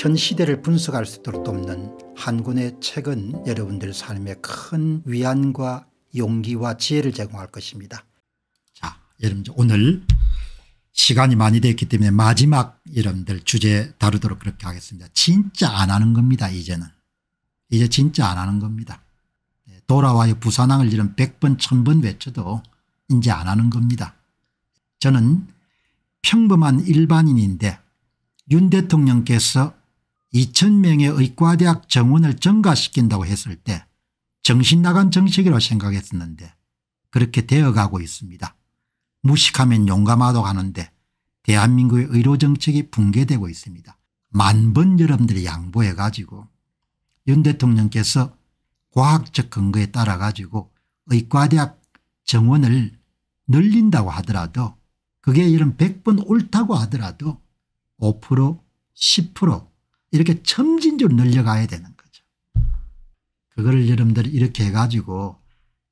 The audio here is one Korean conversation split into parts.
현 시대를 분석할 수 있도록 돕는 한 권의 책은 여러분들 삶에 큰 위안과 용기와 지혜를 제공할 것입니다. 자, 여러분 오늘 시간이 많이 됐기 때문에 마지막 여러분들 주제 다루도록 그렇게 하겠습니다. 진짜 안 하는 겁니다. 이제는. 이제 진짜 안 하는 겁니다. 네, 돌아와요 부산항을 이런 100번 1000번 외쳐도 이제 안 하는 겁니다. 저는 평범한 일반인인데 윤 대통령께서 2,000명의 의과대학 정원을 증가시킨다고 했을 때 정신 나간 정책이라고 생각했었는데 그렇게 되어가고 있습니다. 무식하면 용감하다고 하는데 대한민국의 의료정책이 붕괴되고 있습니다. 만 번 여러분들이 양보해 가지고 윤 대통령께서 과학적 근거에 따라 가지고 의과대학 정원을 늘린다고 하더라도 그게 이런 100번 옳다고 하더라도 5% 10% 이렇게 점진적으로 늘려가야 되는 거죠. 그거를 여러분들이 이렇게 해가지고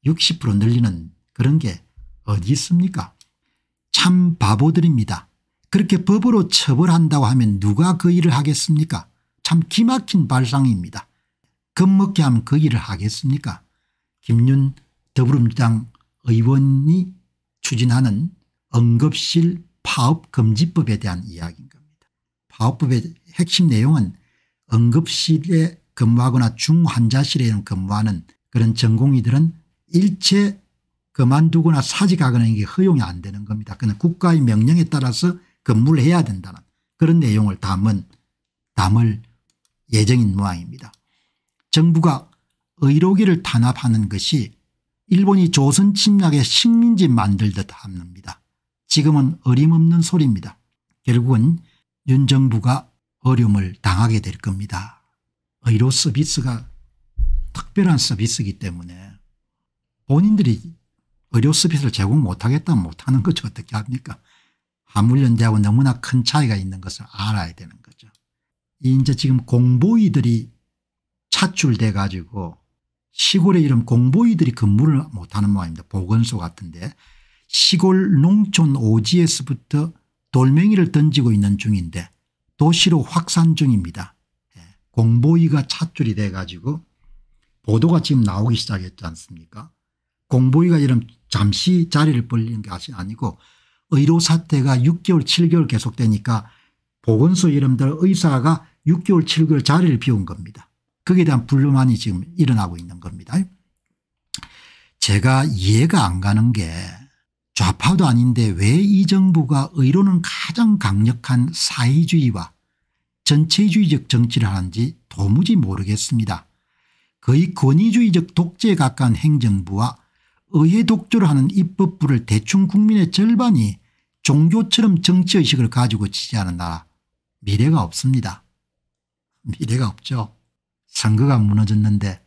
60% 늘리는 그런 게 어디 있습니까? 참 바보들입니다. 그렇게 법으로 처벌한다고 하면 누가 그 일을 하겠습니까? 참 기막힌 발상입니다. 겁먹게 하면 그 일을 하겠습니까? 김윤 더불어민주당 의원이 추진하는 응급실 파업금지법에 대한 이야기인 겁니다. 파업법의 핵심 내용은 응급실에 근무하거나 중환자실에 근무하는 그런 전공의들은 일체 그만두거나 사직하거나 이게 허용이 안 되는 겁니다. 그는 국가의 명령에 따라서 근무를 해야 된다는 그런 내용을 담은 담을 예정인 모양입니다. 정부가 의료기를 탄압하는 것이 일본이 조선 침략의 식민지 만들듯 합니다. 지금은 어림없는 소리입니다. 결국은 윤 정부가 어려움을 당하게 될 겁니다. 의료 서비스가 특별한 서비스이기 때문에 본인들이 의료 서비스를 제공 못하겠다 못하는 거죠. 어떻게 합니까 한물연대하고 너무나 큰 차이가 있는 것을 알아야 되는 거죠. 이제 지금 공보이들이 차출돼 가지고 시골에 이런 공보이들이 근무를 못하는 모양입니다. 보건소 같은데 시골 농촌 오지에서부터 돌멩이를 던지고 있는 중인데 도시로 확산 중입니다. 예, 공보위가 차출이 돼 가지고 보도가 지금 나오기 시작했지 않습니까 공보위가 이런 잠시 자리를 벌리는 것이 아니고 의료 사태가 6개월 7개월 계속되니까 보건소 이름들 의사가 6개월 7개월 자리를 비운 겁니다. 거기에 대한 불만이 지금 일어나고 있는 겁니다. 제가 이해가 안 가는 게 좌파도 아닌데 왜 이 정부가 의로는 가장 강력한 사회주의와 전체주의적 정치를 하는지 도무지 모르겠습니다. 거의 권위주의적 독재에 가까운 행정부와 의회 독주를 하는 입법부를 대충 국민의 절반이 종교처럼 정치의식을 가지고 지지하는 나라 미래가 없습니다. 미래가 없죠. 선거가 무너졌는데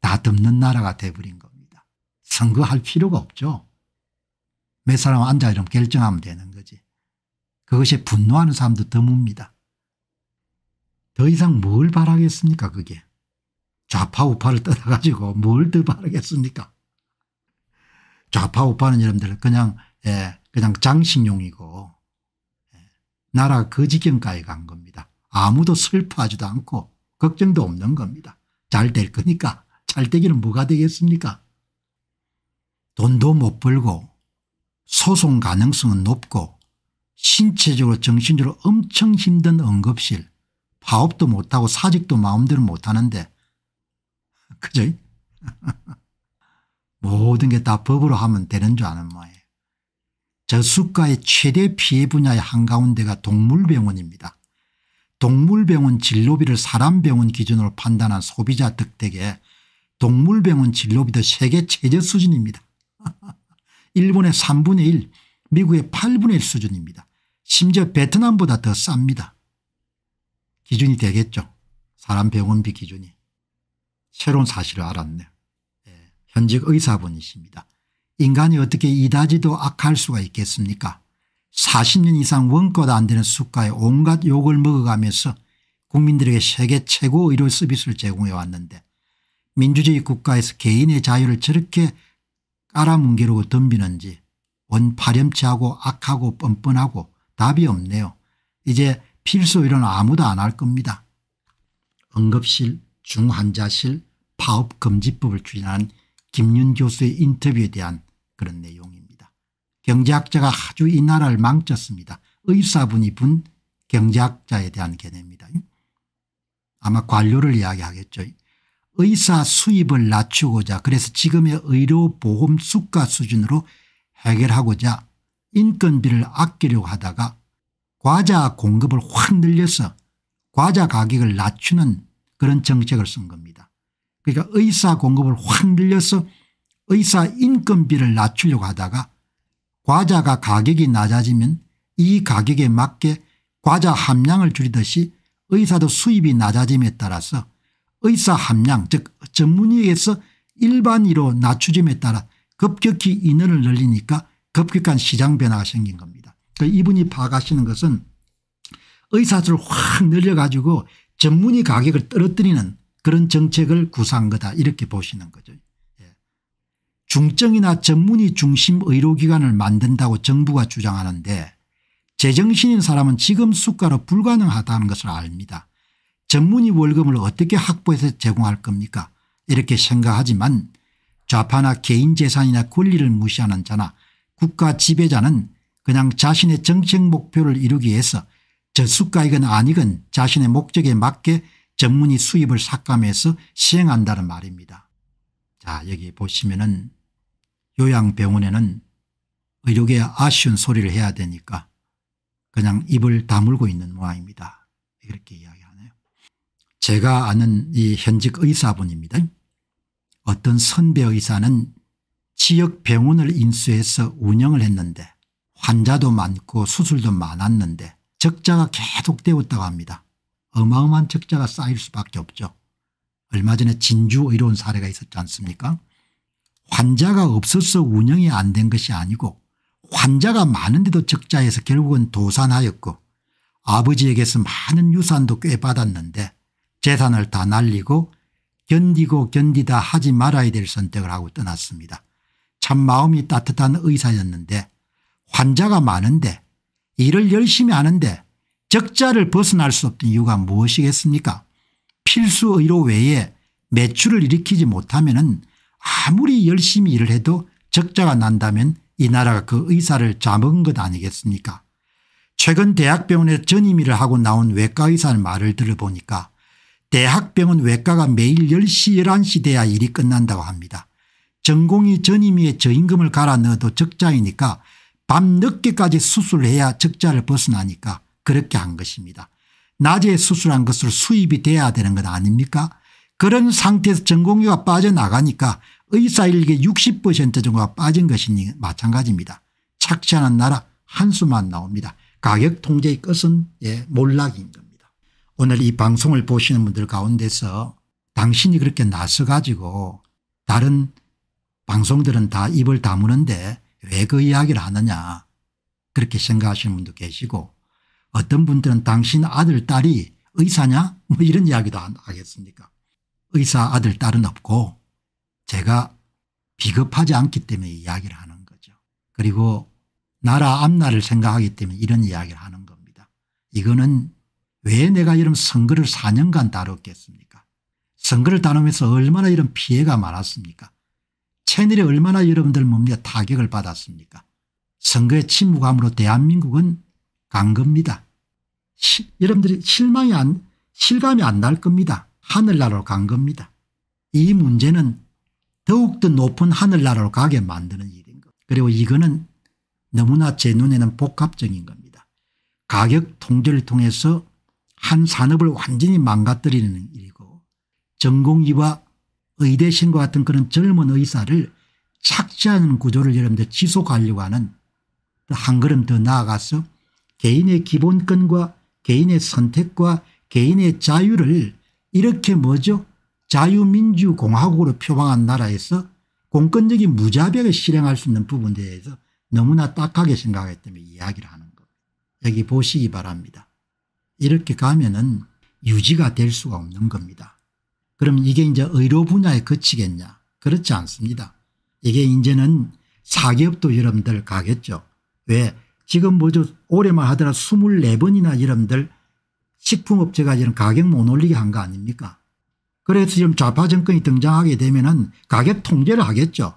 다 덮는 나라가 돼버린 겁니다. 선거할 필요가 없죠. 몇 사람 앉아 이러면 결정하면 되는 거지. 그것에 분노하는 사람도 드뭅니다. 더 이상 뭘 바라겠습니까 그게. 좌파 우파를 떠나가지고 뭘 더 바라겠습니까. 좌파 우파는 여러분들 그냥 예, 그냥 장식용이고 예, 나라 그 지경까지 간 겁니다. 아무도 슬퍼하지도 않고 걱정도 없는 겁니다. 잘 될 거니까 잘 되기는 뭐가 되겠습니까. 돈도 못 벌고 소송 가능성은 높고 신체적으로 정신적으로 엄청 힘든 응급실 파업도 못하고 사직도 마음대로 못하는데 그죠? 모든 게 다 법으로 하면 되는 줄 아는 모양이에요. 저수가의 최대 피해 분야의 한가운데가 동물병원입니다. 동물병원 진료비를 사람병원 기준으로 판단한 소비자 득택에 동물병원 진료비도 세계 최저 수준입니다. 일본의 3분의 1 미국의 8분의 1 수준입니다. 심지어 베트남보다 더 쌉니다. 기준이 되겠죠. 사람 병원비 기준이. 새로운 사실을 알았네. 예, 현직 의사분이십니다. 인간이 어떻게 이다지도 악할 수가 있겠습니까 40년 이상 원가도 안 되는 수가에 온갖 욕을 먹어가면서 국민들에게 세계 최고 의료 서비스를 제공해 왔는데 민주주의 국가에서 개인의 자유를 저렇게 까라뭉개로 덤비는지 원파렴치하고 악하고 뻔뻔하고 답이 없네요. 이제 필수 일은 아무도 안 할 겁니다. 응급실, 중환자실, 파업금지법을 추진한 김윤 교수의 인터뷰에 대한 그런 내용입니다. 경제학자가 아주 이 나라를 망쳤습니다. 의사분이 분 경제학자에 대한 개념입니다. 아마 관료를 이야기하겠죠. 의사 수입을 낮추고자 그래서 지금의 의료보험 수가 수준으로 해결하고자 인건비를 아끼려고 하다가 과자 공급을 확 늘려서 과자 가격을 낮추는 그런 정책을 쓴 겁니다. 그러니까 의사 공급을 확 늘려서 의사 인건비를 낮추려고 하다가 과자가 가격이 낮아지면 이 가격에 맞게 과자 함량을 줄이듯이 의사도 수입이 낮아짐에 따라서 의사 함량 즉 전문의에서 일반의로 낮추짐에 따라 급격히 인원을 늘리니까 급격한 시장 변화가 생긴 겁니다. 그 이분이 파악하시는 것은 의사수를 확 늘려가지고 전문의 가격을 떨어뜨리는 그런 정책을 구사한 거다 이렇게 보시는 거죠. 예. 중증이나 전문의 중심 의료기관을 만든다고 정부가 주장하는데 제정신인 사람은 지금 수가로 불가능하다는 것을 압니다. 전문의 월급을 어떻게 확보해서 제공할 겁니까 이렇게 생각하지만 좌파나 개인 재산이나 권리를 무시하는 자나 국가 지배자는 그냥 자신의 정책 목표를 이루기 위해서 저수가이건 아니건 자신의 목적에 맞게 전문의 수입을 삭감해서 시행한다는 말입니다. 자 여기 보시면 은 요양병원에는 의료계 의 아쉬운 소리를 해야 되니까 그냥 입을 다물고 있는 모양입니다. 이렇게 이야기합니다. 제가 아는 이 현직 의사분입니다. 어떤 선배 의사는 지역 병원을 인수해서 운영을 했는데 환자도 많고 수술도 많았는데 적자가 계속 되었다고 합니다. 어마어마한 적자가 쌓일 수밖에 없죠. 얼마 전에 진주의료원 사례가 있었지 않습니까 환자가 없어서 운영이 안 된 것이 아니고 환자가 많은데도 적자에서 결국은 도산하였고 아버지에게서 많은 유산도 꽤 받았는데 재산을 다 날리고 견디고 견디다 하지 말아야 될 선택을 하고 떠났습니다. 참 마음이 따뜻한 의사였는데 환자가 많은데 일을 열심히 하는데 적자를 벗어날 수 없던 이유가 무엇이겠습니까 필수 의료 외에 매출을 일으키지 못하면 은 아무리 열심히 일을 해도 적자가 난다면 이 나라가 그 의사를 잡은 것 아니겠습니까 최근 대학병원에 전임 일을 하고 나온 외과의사의 말을 들어보니까 대학병원 외과가 매일 10시 11시 돼야 일이 끝난다고 합니다. 전공이 전임의에 저임금을 갈아 넣어도 적자이니까 밤늦게까지 수술해야 적자를 벗어나니까 그렇게 한 것입니다. 낮에 수술한 것으로 수입이 돼야 되는 것 아닙니까 그런 상태에서 전공의가 빠져나가니까 의사 일개 60% 정도가 빠진 것이 마찬가지입니다. 착취하는 나라 한수만 나옵니다. 가격 통제의 것은 예, 몰락인 겁니다. 오늘 이 방송을 보시는 분들 가운데서 당신이 그렇게 나서 가지고 다른 방송들은 다 입을 다무는데 왜 그 이야기를 하느냐 그렇게 생각하시는 분도 계시고 어떤 분들은 당신 아들 딸이 의사냐 뭐 이런 이야기도 하겠습니까 의사 아들 딸은 없고 제가 비겁하지 않기 때문에 이야기를 하는 거죠. 그리고 나라 앞날을 생각하기 때문에 이런 이야기를 하는 겁니다. 이거는 왜 내가 이런 선거를 4년간 다뤘겠습니까 선거를 다루면서 얼마나 이런 피해가 많았습니까 채널이 얼마나 여러분들 몸에 타격을 받았습니까 선거의 침묵함으로 대한민국은 간 겁니다. 시, 여러분들이 실망이 안 실감이 안 날 겁니다. 하늘나라로 간 겁니다. 이 문제는 더욱더 높은 하늘나라로 가게 만드는 일인 것. 그리고 이거는 너무나 제 눈에는 복합적인 겁니다. 가격 통제를 통해서 한 산업을 완전히 망가뜨리는 일이고 전공의와 의대신과 같은 그런 젊은 의사를 착지하는 구조를 여러분들 지속하려고 하는 한 걸음 더 나아가서 개인의 기본권과 개인의 선택과 개인의 자유를 이렇게 뭐죠 자유민주공화국으로 표방한 나라에서 공권력이 무자비하게 실행할 수 있는 부분에 대해서 너무나 딱하게 생각했기때 이야기를 하는 겁니다. 여기 보시기 바랍니다. 이렇게 가면은 유지가 될 수가 없는 겁니다. 그럼 이게 이제 의료 분야에 그치겠냐 그렇지 않습니다. 이게 이제는 사기업도 여러분들 가겠죠. 왜 지금 뭐죠 올해만 하더라 도 24번이나 여러분들 식품업체가 이런 가격 못 올리게 한 거 아닙니까 그래서 지금 좌파 정권이 등장하게 되면 은 가격 통제를 하겠죠.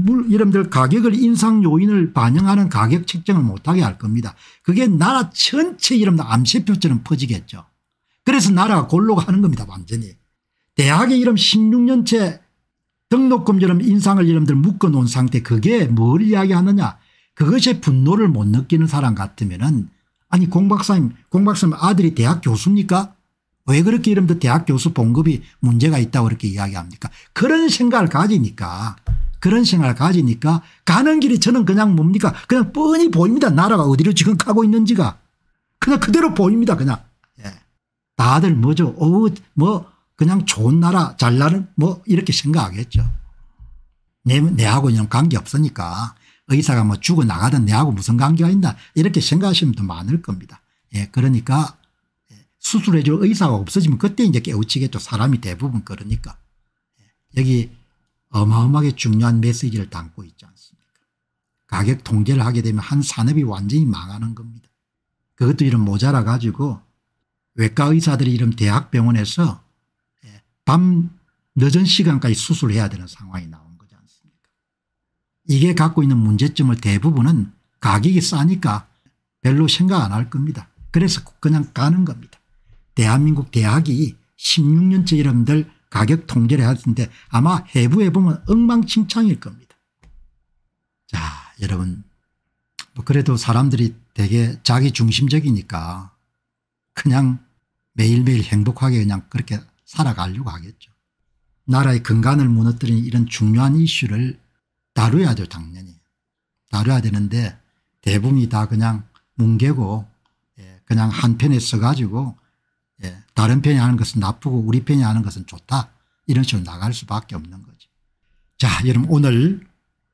물 이름들 가격을 인상 요인을 반영하는 가격 책정을 못하게 할 겁니다. 그게 나라 전체 이름들 암세표처럼 퍼지겠죠. 그래서 나라가 골로 가는 겁니다 완전히. 대학의 이름 16년째 등록금 이름 인상을 이름들 묶어놓은 상태 그게 뭘 이야기하느냐 그것에 분노를 못 느끼는 사람 같으면 은 아니 공박사님 공박사님 아들이 대학 교수입니까 왜 그렇게 이름들 대학 교수 봉급이 문제가 있다고 그렇게 이야기합니까 그런 생각을 가지니까 그런 생각을 가지니까 가는 길이 저는 그냥 뭡니까 그냥 뻔히 보입니다. 나라가 어디로 지금 가고 있는지가 그냥 그대로 보입니다. 그냥 예. 다들 뭐죠 어우 뭐 그냥 좋은 나라 잘 나는 뭐 이렇게 생각하겠죠. 내, 내하고 는 관계없으니까 의사가 뭐 죽어 나가든 내하고 무슨 관계가 있나 이렇게 생각하시는 분도 많을 겁니다. 예, 그러니까 예, 수술해 줄 의사가 없어지면 그때 이제 깨우치겠죠. 사람이 대부분 그러니까. 예, 여기 어마어마하게 중요한 메시지를 담고 있지 않습니까 가격 통제를 하게 되면 한 산업이 완전히 망하는 겁니다. 그것도 이런 모자라 가지고 외과 의사들이 이런 대학병원에서 예, 밤 늦은 시간까지 수술해야 되는 상황이 나온 거지 않습니까 이게 갖고 있는 문제점을 대부분은 가격이 싸니까 별로 생각 안 할 겁니다. 그래서 그냥 가는 겁니다. 대한민국 대학이 16년째 여러분들 가격 통제를 해야 되는데 아마 해부해 보면 엉망진창일 겁니다. 자 여러분 뭐 그래도 사람들이 되게 자기 중심적이니까 그냥 매일매일 행복하게 그냥 그렇게 살아가려고 하겠죠. 나라의 근간을 무너뜨리 이런 중요한 이슈를 다루야죠 당연히. 다뤄야 되는데 대부분이 다 그냥 뭉개고 예, 그냥 한편에 써가지고 다른 편이 하는 것은 나쁘고 우리 편이 하는 것은 좋다. 이런 식으로 나갈 수밖에 없는 거죠. 자 여러분 오늘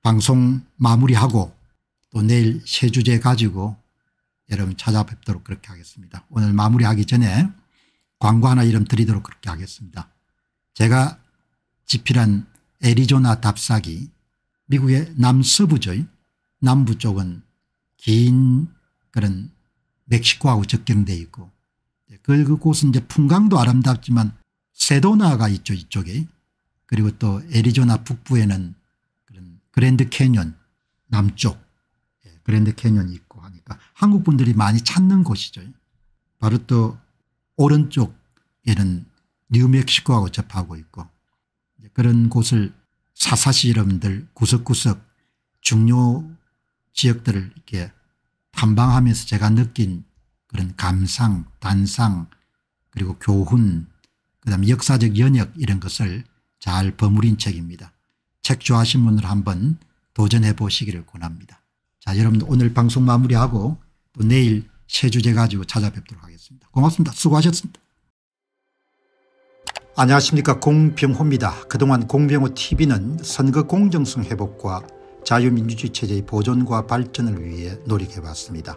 방송 마무리하고 또 내일 새 주제 가지고 여러분 찾아뵙도록 그렇게 하겠습니다. 오늘 마무리하기 전에 광고 하나 이름 드리도록 그렇게 하겠습니다. 제가 집필한 애리조나 답사기 미국의 남서부죠. 남부 쪽은 긴 그런 멕시코하고 접경돼 있고 예, 그곳은 이제 풍광도 아름답지만 세도나가 있죠 이쪽에 그리고 또 애리조나 북부에는 그런 그랜드 캐년 남쪽 예, 그랜드 캐년이 있고 하니까 한국 분들이 많이 찾는 곳이죠. 바로 또 오른쪽에는 뉴멕시코하고 접하고 있고 그런 곳을 사사시 여러분들 구석구석 중요 지역들을 이렇게 탐방하면서 제가 느낀 그런 감상, 단상, 그리고 교훈, 그다음 에 역사적 연역 이런 것을 잘 버무린 책입니다. 책 좋아하신 분들 한번 도전해 보시기를 권합니다. 자 여러분들 오늘 방송 마무리하고 또 내일 새 주제 가지고 찾아뵙도록 하겠습니다. 고맙습니다. 수고하셨습니다. 안녕하십니까 공병호입니다. 그동안 공병호 tv는 선거 공정성 회복과 자유민주주의 체제의 보존과 발전을 위해 노력해봤습니다.